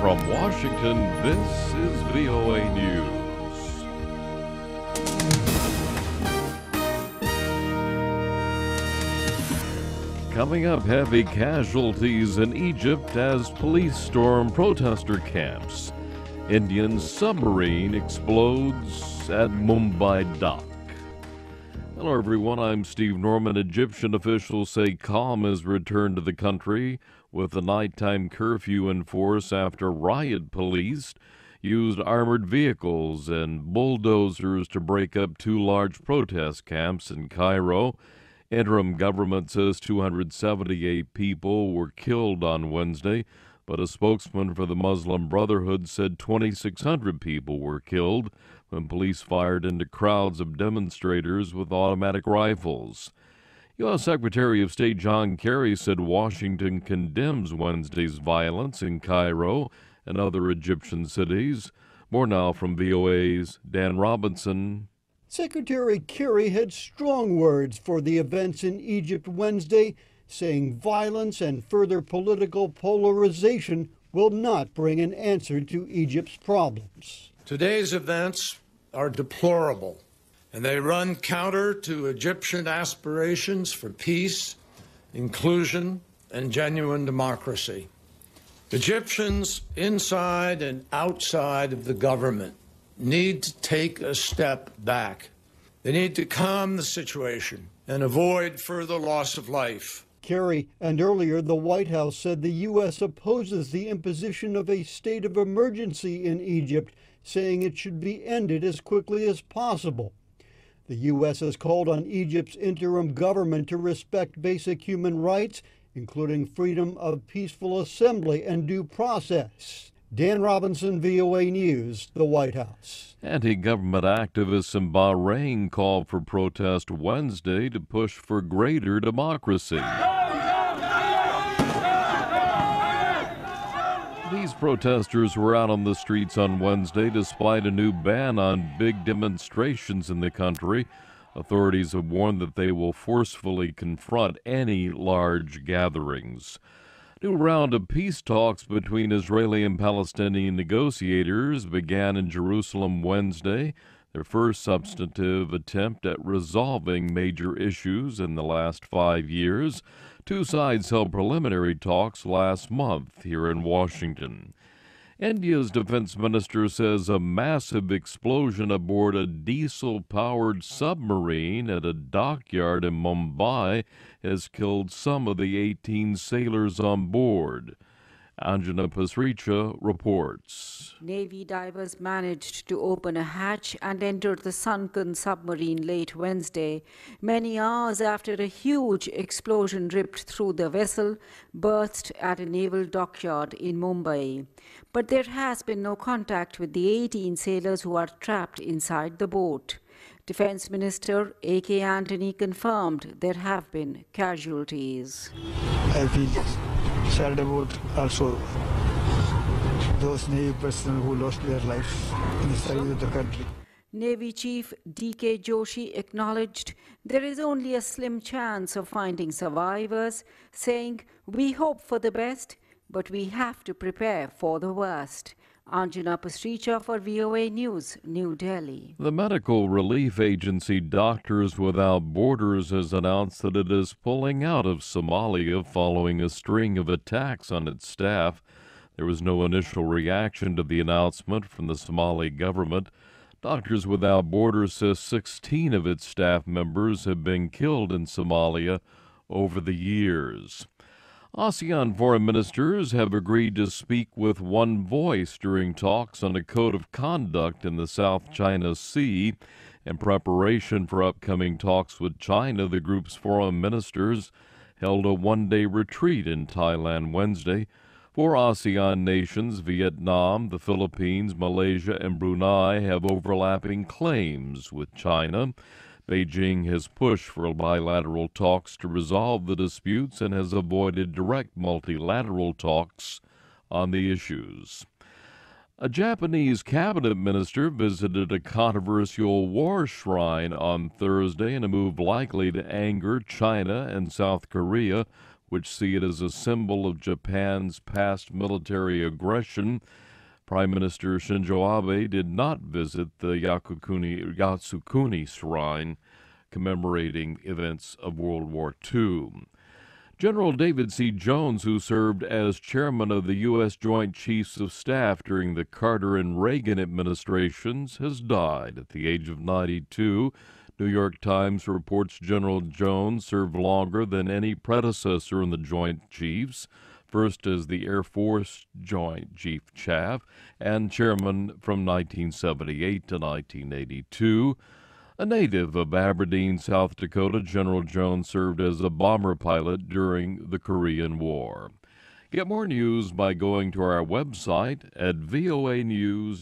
From Washington, this is VOA News. Coming up, heavy casualties in Egypt as police storm protester camps. Indian submarine explodes at Mumbai dock. Hello, everyone. I'm Steve Norman. Egyptian officials say calm has returned to the country with a nighttime curfew in force after riot police used armored vehicles and bulldozers to break up two large protest camps in Cairo. Interim government says 278 people were killed on Wednesday but a spokesman for the Muslim Brotherhood said 2,600 people were killed when police fired into crowds of demonstrators with automatic rifles. U.S. Secretary of State John Kerry said Washington condemns Wednesday's violence in Cairo and other Egyptian cities. More now from VOA's Dan Robinson. Secretary Kerry had strong words for the events in Egypt Wednesday saying violence and further political polarization will not bring an answer to Egypt's problems. Today's events are deplorable, and they run counter to Egyptian aspirations for peace, inclusion, and genuine democracy. Egyptians inside and outside of the government need to take a step back. They need to calm the situation and avoid further loss of life. Kerry and earlier the White House said the U.S. opposes the imposition of a state of emergency in Egypt, saying it should be ended as quickly as possible. The U.S. has called on Egypt's interim government to respect basic human rights, including freedom of peaceful assembly and due process. Dan Robinson, VOA News, the White House. Anti government activists in Bahrain called for protest Wednesday to push for greater democracy. These protesters were out on the streets on Wednesday despite a new ban on big demonstrations in the country. Authorities have warned that they will forcefully confront any large gatherings. New round of peace talks between Israeli and Palestinian negotiators began in Jerusalem Wednesday their first substantive attempt at resolving major issues in the last five years. Two sides held preliminary talks last month here in Washington. India's defense minister says a massive explosion aboard a diesel powered submarine at a dockyard in Mumbai has killed some of the 18 sailors on board. Anjana Pasricha reports. Navy divers managed to open a hatch and enter the sunken submarine late Wednesday, many hours after a huge explosion ripped through the vessel, burst at a naval dockyard in Mumbai. But there has been no contact with the 18 sailors who are trapped inside the boat. Defense Minister A.K. Antony confirmed there have been casualties sad about also those Navy personnel who lost their lives in the service of the country. Navy Chief D.K. Joshi acknowledged there is only a slim chance of finding survivors, saying, We hope for the best, but we have to prepare for the worst. Anjana Pasricha for VOA News, New Delhi. The medical relief agency Doctors Without Borders has announced that it is pulling out of Somalia following a string of attacks on its staff. There was no initial reaction to the announcement from the Somali government. Doctors Without Borders says 16 of its staff members have been killed in Somalia over the years. ASEAN foreign ministers have agreed to speak with one voice during talks on a code of conduct in the South China Sea. In preparation for upcoming talks with China, the group's foreign ministers held a one day retreat in Thailand Wednesday. Four ASEAN nations, Vietnam, the Philippines, Malaysia, and Brunei, have overlapping claims with China. Beijing has pushed for bilateral talks to resolve the disputes and has avoided direct multilateral talks on the issues. A Japanese cabinet minister visited a controversial war shrine on Thursday in a move likely to anger China and South Korea, which see it as a symbol of Japan's past military aggression Prime Minister Shinzo Abe did not visit the Yakukuni, Yatsukuni Shrine commemorating events of World War II. General David C. Jones, who served as chairman of the U.S. Joint Chiefs of Staff during the Carter and Reagan administrations, has died at the age of 92. New York Times reports General Jones served longer than any predecessor in the Joint Chiefs. First as the Air Force Joint Chief Chaff and chairman from 1978 to 1982. A native of Aberdeen, South Dakota, General Jones served as a bomber pilot during the Korean War. Get more news by going to our website at voanews.com.